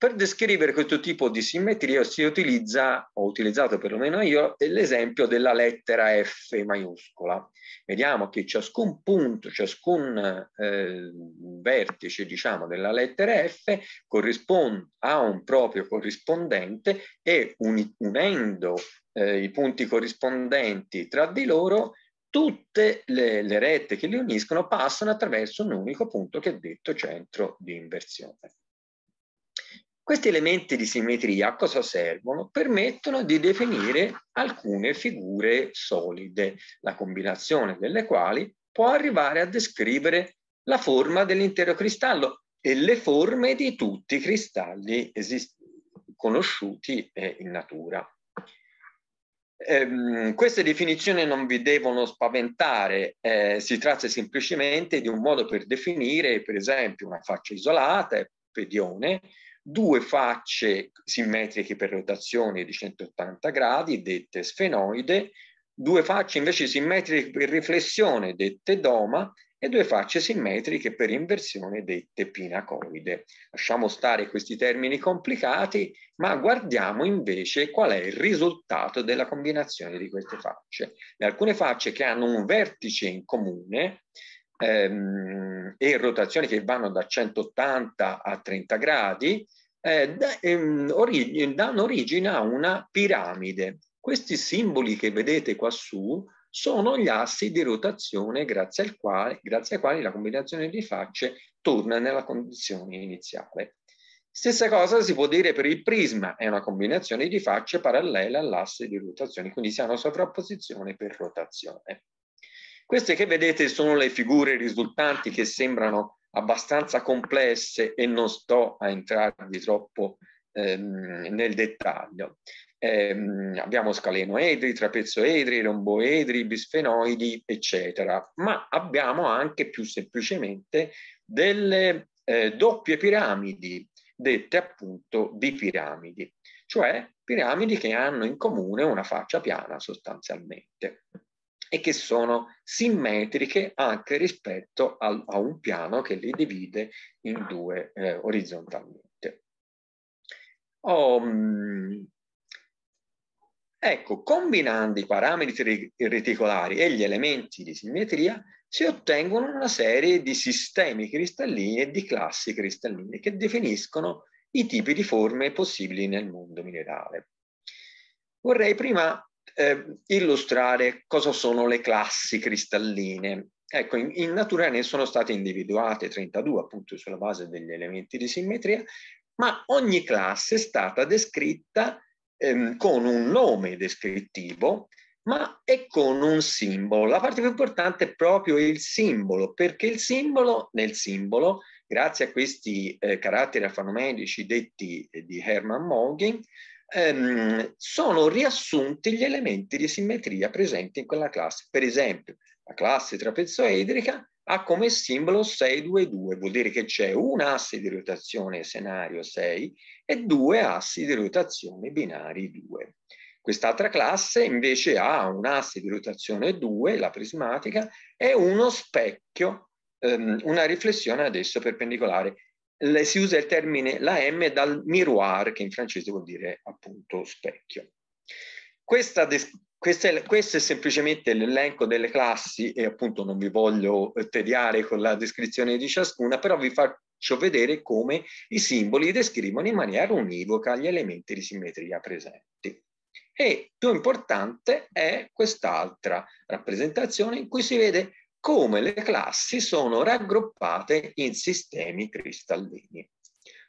per descrivere questo tipo di simmetria si utilizza, ho utilizzato perlomeno io, l'esempio della lettera F maiuscola. Vediamo che ciascun punto, ciascun eh, vertice diciamo, della lettera F ha un proprio corrispondente e un, unendo eh, i punti corrispondenti tra di loro tutte le, le rette che li uniscono passano attraverso un unico punto che è detto centro di inversione. Questi elementi di simmetria a cosa servono? Permettono di definire alcune figure solide, la combinazione delle quali può arrivare a descrivere la forma dell'intero cristallo e le forme di tutti i cristalli conosciuti eh, in natura. Ehm, queste definizioni non vi devono spaventare, eh, si tratta semplicemente di un modo per definire per esempio una faccia isolata e spedione, due facce simmetriche per rotazione di 180 gradi, dette sfenoide, due facce invece simmetriche per riflessione, dette doma, e due facce simmetriche per inversione, dette pinacoide. Lasciamo stare questi termini complicati, ma guardiamo invece qual è il risultato della combinazione di queste facce. Le alcune facce che hanno un vertice in comune ehm, e rotazioni che vanno da 180 a 30 gradi, eh, ehm, orig danno origine a una piramide. Questi simboli che vedete quassù sono gli assi di rotazione grazie, al quale, grazie ai quali la combinazione di facce torna nella condizione iniziale. Stessa cosa si può dire per il prisma, è una combinazione di facce parallela all'asse di rotazione, quindi si ha una sovrapposizione per rotazione. Queste che vedete sono le figure risultanti che sembrano abbastanza complesse e non sto a entrare di troppo ehm, nel dettaglio. Eh, abbiamo scalenoedri, trapezoedri, romboedri, bisfenoidi, eccetera, ma abbiamo anche più semplicemente delle eh, doppie piramidi, dette appunto di piramidi, cioè piramidi che hanno in comune una faccia piana sostanzialmente e che sono simmetriche anche rispetto al, a un piano che li divide in due eh, orizzontalmente. Oh, ecco, combinando i parametri reticolari e gli elementi di simmetria si ottengono una serie di sistemi cristallini e di classi cristalline che definiscono i tipi di forme possibili nel mondo minerale. Vorrei prima eh, illustrare cosa sono le classi cristalline. Ecco, in, in natura ne sono state individuate 32 appunto sulla base degli elementi di simmetria, ma ogni classe è stata descritta ehm, con un nome descrittivo, ma è con un simbolo. La parte più importante è proprio il simbolo, perché il simbolo, nel simbolo, grazie a questi eh, caratteri alfanumerici detti eh, di Hermann Mogin, ehm, sono riassunti gli elementi di simmetria presenti in quella classe. Per esempio, la classe trapezoidrica ha come simbolo 622, vuol dire che c'è un asse di rotazione scenario 6 e due assi di rotazione binari 2. Quest'altra classe invece ha un asse di rotazione 2, la prismatica, e uno specchio, ehm, una riflessione adesso perpendicolare le, si usa il termine, la M, dal miroir, che in francese vuol dire appunto specchio. Questa questo è, questo è, semplicemente l'elenco delle classi e appunto non vi voglio eh, tediare con la descrizione di ciascuna, però vi faccio vedere come i simboli descrivono in maniera univoca gli elementi di simmetria presenti. E più importante è quest'altra rappresentazione in cui si vede come le classi sono raggruppate in sistemi cristallini.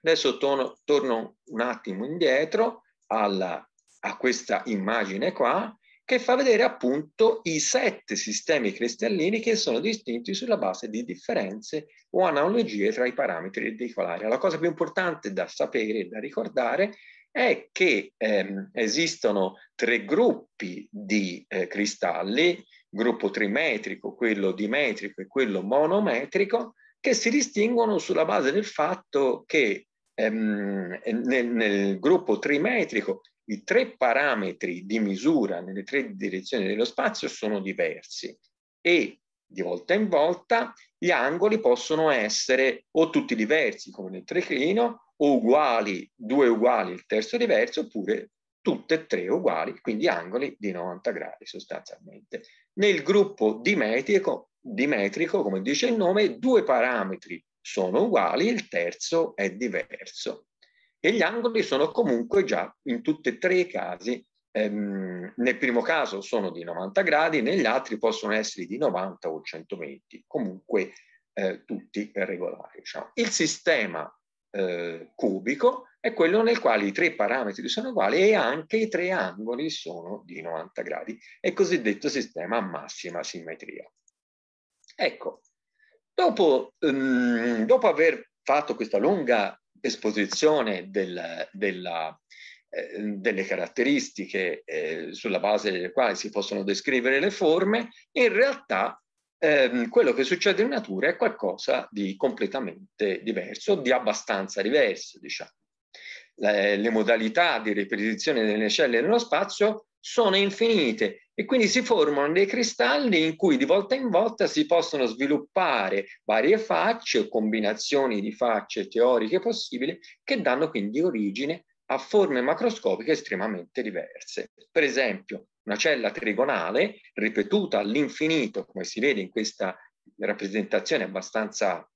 Adesso torno, torno un attimo indietro alla, a questa immagine qua che fa vedere appunto i sette sistemi cristallini che sono distinti sulla base di differenze o analogie tra i parametri reticolari. La cosa più importante da sapere e da ricordare è che ehm, esistono tre gruppi di eh, cristalli gruppo trimetrico, quello dimetrico e quello monometrico, che si distinguono sulla base del fatto che ehm, nel, nel gruppo trimetrico i tre parametri di misura nelle tre direzioni dello spazio sono diversi e di volta in volta gli angoli possono essere o tutti diversi come nel triclino o uguali, due uguali il terzo diverso oppure tutte e tre uguali, quindi angoli di 90 gradi sostanzialmente. Nel gruppo dimetrico, dimetrico, come dice il nome, due parametri sono uguali, il terzo è diverso. E gli angoli sono comunque già in tutti e tre i casi, ehm, nel primo caso sono di 90 gradi, negli altri possono essere di 90 o 120, comunque eh, tutti regolari. Diciamo. Il sistema eh, cubico è quello nel quale i tre parametri sono uguali e anche i tre angoli sono di 90 gradi. È il cosiddetto sistema a massima simmetria. Ecco, dopo, um, dopo aver fatto questa lunga esposizione del, della, eh, delle caratteristiche eh, sulla base delle quali si possono descrivere le forme, in realtà eh, quello che succede in natura è qualcosa di completamente diverso, di abbastanza diverso, diciamo le, eh, le modalità di ripetizione delle celle nello spazio sono infinite e quindi si formano dei cristalli in cui di volta in volta si possono sviluppare varie facce o combinazioni di facce teoriche possibili che danno quindi origine a forme macroscopiche estremamente diverse. Per esempio, una cella trigonale ripetuta all'infinito, come si vede in questa rappresentazione abbastanza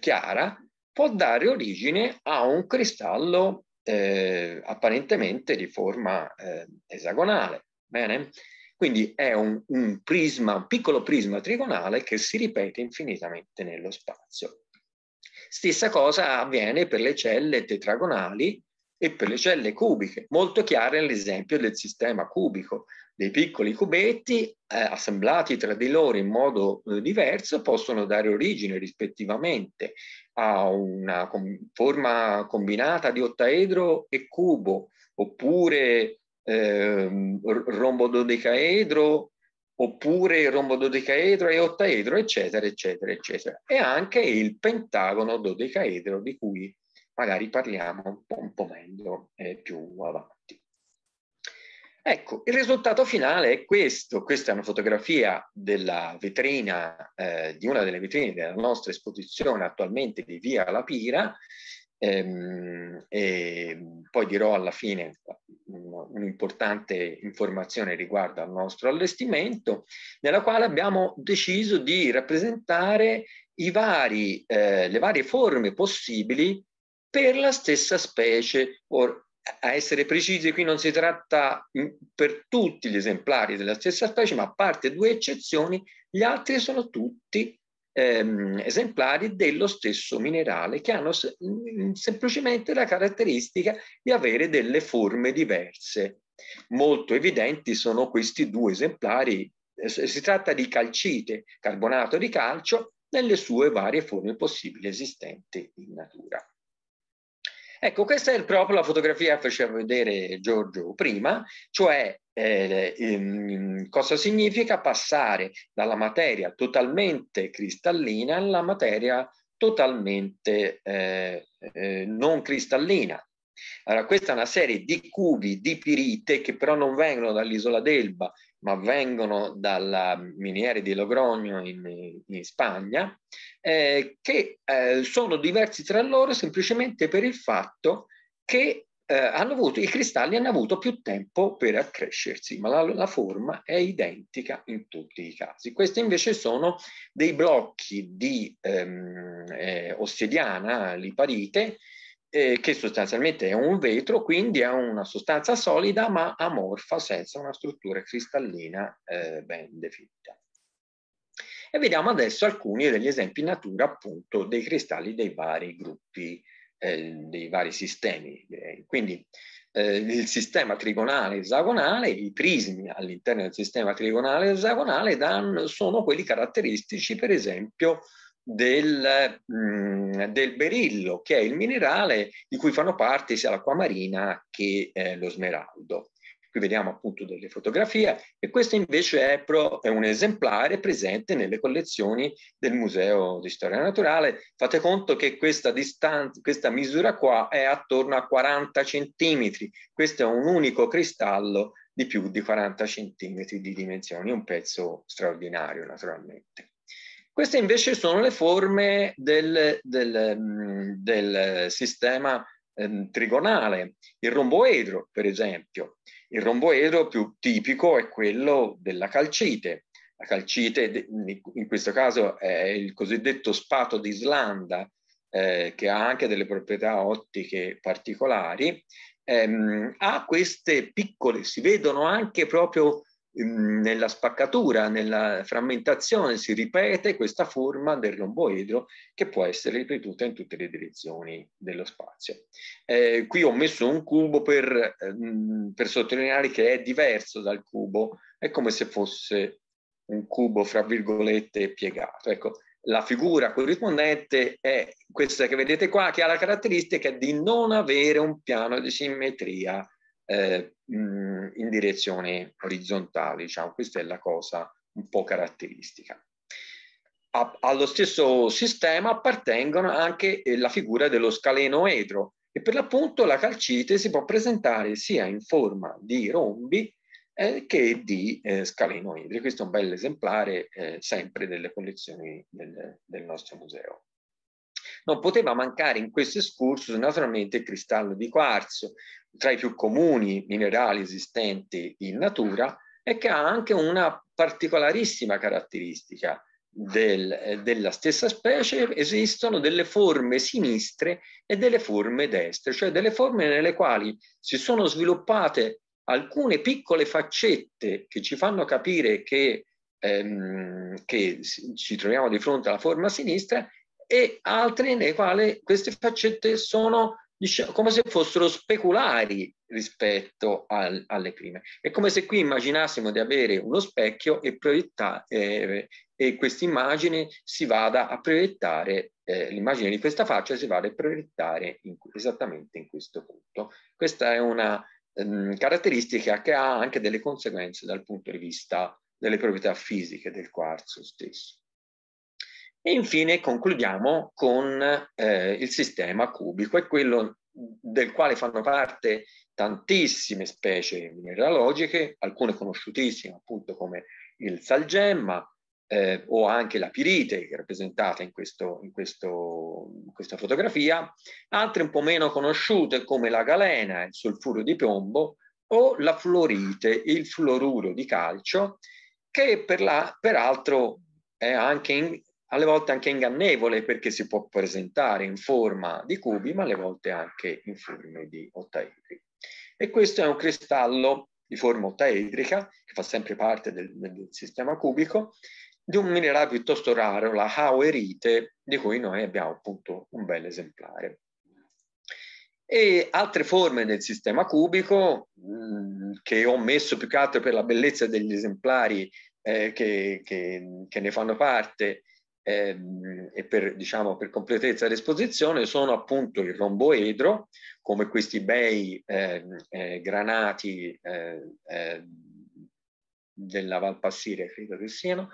chiara, può dare origine a un cristallo eh, apparentemente di forma eh, esagonale. Bene? Quindi è un, un, prisma, un piccolo prisma trigonale che si ripete infinitamente nello spazio. Stessa cosa avviene per le celle tetragonali e per le celle cubiche, molto chiara l'esempio del sistema cubico, dei piccoli cubetti eh, assemblati tra di loro in modo eh, diverso possono dare origine rispettivamente a una com forma combinata di ottaedro e cubo, oppure eh, rombododecaedro, oppure rombododecaedro e ottaedro, eccetera, eccetera, eccetera. E anche il pentagono dodecaedro di cui magari parliamo un po', un po meglio eh, più avanti. Ecco, il risultato finale è questo. Questa è una fotografia della vetrina, eh, di una delle vetrine della nostra esposizione attualmente di Via La Pira. Ehm, e poi dirò alla fine mm, un'importante informazione riguardo al nostro allestimento, nella quale abbiamo deciso di rappresentare vari, eh, le varie forme possibili per la stessa specie o a essere precisi, qui non si tratta mm, per tutti gli esemplari della stessa specie, ma a parte due eccezioni, gli altri sono tutti ehm, esemplari dello stesso minerale che hanno se mm, mm, semplicemente la caratteristica di avere delle forme diverse. Molto evidenti sono questi due esemplari, eh, si tratta di calcite, carbonato di calcio, nelle sue varie forme possibili esistenti in natura. Ecco, questa è proprio la fotografia che faceva vedere Giorgio prima, cioè eh, ehm, cosa significa passare dalla materia totalmente cristallina alla materia totalmente eh, eh, non cristallina. Allora, questa è una serie di cubi di pirite che però non vengono dall'isola d'Elba, ma vengono dalla miniere di Logroño in, in Spagna, eh, che eh, sono diversi tra loro semplicemente per il fatto che eh, hanno avuto, i cristalli hanno avuto più tempo per accrescersi, ma la, la, forma è identica in tutti i casi. Questi invece sono dei blocchi di ehm, eh, ossidiana, liparite, eh, che sostanzialmente è un vetro, quindi è una sostanza solida ma amorfa senza una struttura cristallina eh, ben definita. E vediamo adesso alcuni degli esempi in natura appunto dei cristalli dei vari gruppi, eh, dei vari sistemi. Quindi eh, il sistema trigonale esagonale, i prismi all'interno del sistema trigonale esagonale danno, sono quelli caratteristici per esempio del, mh, mm, del, berillo, che è il minerale di cui fanno parte sia l'acqua marina che eh, lo smeraldo. Qui vediamo appunto delle fotografie e questo invece è, pro, è, un esemplare presente nelle collezioni del Museo di Storia Naturale. Fate conto che questa, distanza, questa misura qua è attorno a 40 centimetri. Questo è un unico cristallo di più di 40 centimetri di dimensioni, un pezzo straordinario naturalmente. Queste invece sono le forme del, del, mm, del sistema eh, trigonale, il romboedro per esempio. Il romboedro più tipico è quello della calcite. La calcite in questo caso è il cosiddetto spato d'Islanda eh, che ha anche delle proprietà ottiche particolari. Ehm, ha queste piccole, si vedono anche proprio nella spaccatura, nella frammentazione si ripete questa forma del romboedro che può essere ripetuta in tutte le direzioni dello spazio. Eh, qui ho messo un cubo per, ehm, per, sottolineare che è diverso dal cubo, è come se fosse un cubo, fra virgolette, piegato. Ecco, la figura corrispondente è questa che vedete qua, che ha la caratteristica di non avere un piano di simmetria eh, in direzione orizzontale, diciamo, questa è la cosa un po' caratteristica. A, allo stesso sistema appartengono anche eh, la figura dello scalenoedro e per l'appunto la calcite si può presentare sia in forma di rombi eh, che di eh, scalenoidri. Questo è un bel esemplare eh, sempre delle collezioni del, del nostro museo non poteva mancare in questo escursus naturalmente il cristallo di quarzo, tra i più comuni minerali esistenti in natura e che ha anche una particolarissima caratteristica del, eh, della stessa specie, esistono delle forme sinistre e delle forme destre, cioè delle forme nelle quali si sono sviluppate alcune piccole faccette che ci fanno capire che, ehm, che ci troviamo di fronte alla forma sinistra e altri nei quali queste faccette sono diciamo, come se fossero speculari rispetto al, alle prime. È come se qui immaginassimo di avere uno specchio e, proietta, eh, e questa immagine si vada a proiettare, eh, l'immagine di questa faccia si vada a proiettare in, esattamente in questo punto. Questa è una ehm, caratteristica che ha anche delle conseguenze dal punto di vista delle proprietà fisiche del quarzo stesso. E infine concludiamo con eh, il sistema cubico, è quello del quale fanno parte tantissime specie mineralogiche, alcune conosciutissime appunto come il salgemma eh, o anche la pirite rappresentata in, questo, in, questo, in questa fotografia, altre un po' meno conosciute come la galena, il solfuro di piombo o la fluorite, il fluoruro di calcio, che per la, peraltro è anche in, alle volte anche ingannevole perché si può presentare in forma di cubi, ma alle volte anche in forma di ottaedri. E questo è un cristallo di forma ottaedrica, che fa sempre parte del, del sistema cubico, di un minerale piuttosto raro, la hauerite, di cui noi abbiamo appunto un bel esemplare. E altre forme del sistema cubico, mh, mm, che ho messo più che altro per la bellezza degli esemplari eh, che, che, che, ne fanno parte ehm, e per, diciamo, per completezza d'esposizione sono appunto il romboedro, come questi bei eh, eh, granati eh, ehm, della Valpassiria, credo che siano,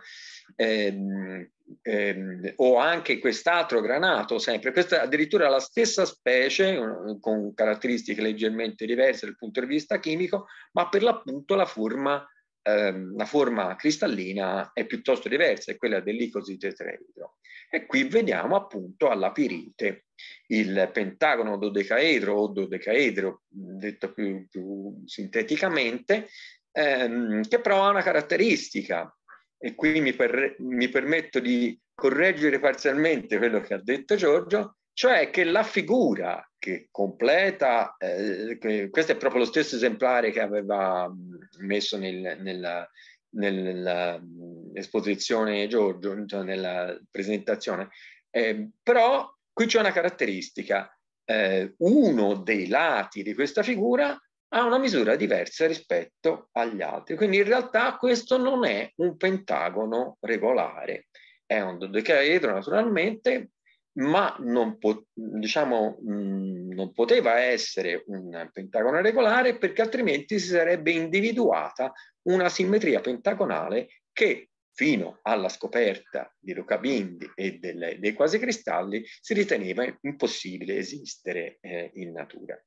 ehm, ehm, o anche quest'altro granato, sempre, questa addirittura la stessa specie, con caratteristiche leggermente diverse dal punto di vista chimico, ma per l'appunto la forma ehm, la forma cristallina è piuttosto diversa, è quella dell'icosidetreidro. E qui veniamo appunto alla pirite il pentagono dodecaedro o dodecaedro, detto più, più sinteticamente, ehm, che però ha una caratteristica, e qui mi, per, mi permetto di correggere parzialmente quello che ha detto Giorgio, cioè che la figura che completa, eh, questo è proprio lo stesso esemplare che aveva mm, messo nel, nella, nell'esposizione mm, Giorgio, nella presentazione, eh, però qui c'è una caratteristica, eh, uno dei lati di questa figura ha una misura diversa rispetto agli altri, quindi in realtà questo non è un pentagono regolare, è un dodecaedro naturalmente, ma non, po- diciamo, mh, mm, non poteva essere un pentagono regolare perché altrimenti si sarebbe individuata una simmetria pentagonale che fino alla scoperta di Luca Bindi e delle, dei quasi cristalli si riteneva impossibile esistere eh, in natura.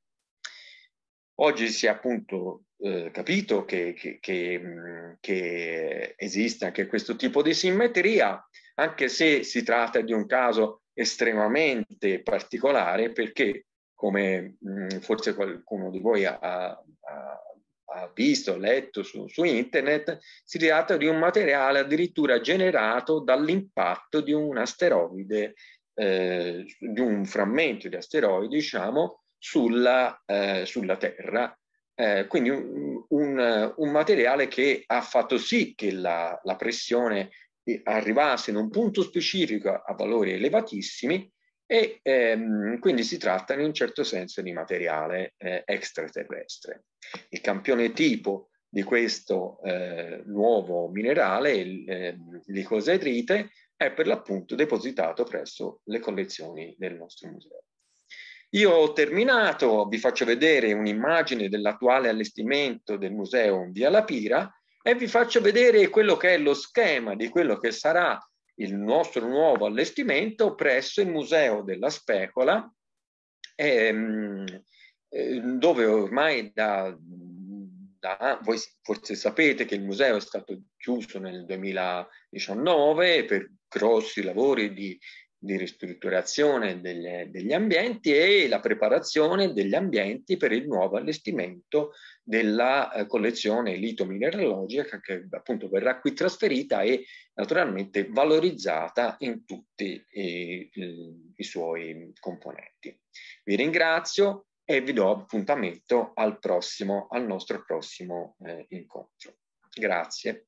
Oggi si è appunto eh, capito che, che, che, mh, mm, che esiste anche questo tipo di simmetria, anche se si tratta di un caso estremamente particolare perché, come mh, mm, forse qualcuno di voi ha, ha, ha visto, letto su, su, internet, si tratta di un materiale addirittura generato dall'impatto di un asteroide, eh, di un frammento di asteroide, diciamo, sulla, eh, sulla Terra. Eh, quindi un, un, un, materiale che ha fatto sì che la, la pressione arrivassero in un punto specifico a valori elevatissimi e ehm, quindi si tratta in un certo senso di materiale eh, extraterrestre. Il campione tipo di questo eh, nuovo minerale, il, ehm, è per l'appunto depositato presso le collezioni del nostro museo. Io ho terminato, vi faccio vedere un'immagine dell'attuale allestimento del museo in Via Lapira e vi faccio vedere quello che è lo schema di quello che sarà il nostro nuovo allestimento presso il Museo della Specola, ehm, ehm dove ormai da, da, voi forse sapete che il museo è stato chiuso nel 2019 per grossi lavori di di ristrutturazione delle, degli ambienti e la preparazione degli ambienti per il nuovo allestimento della eh, collezione litomineralogica che appunto verrà qui trasferita e naturalmente valorizzata in tutti i, eh, i, i suoi componenti. Vi ringrazio e vi do appuntamento al, prossimo, al nostro prossimo eh, incontro. Grazie.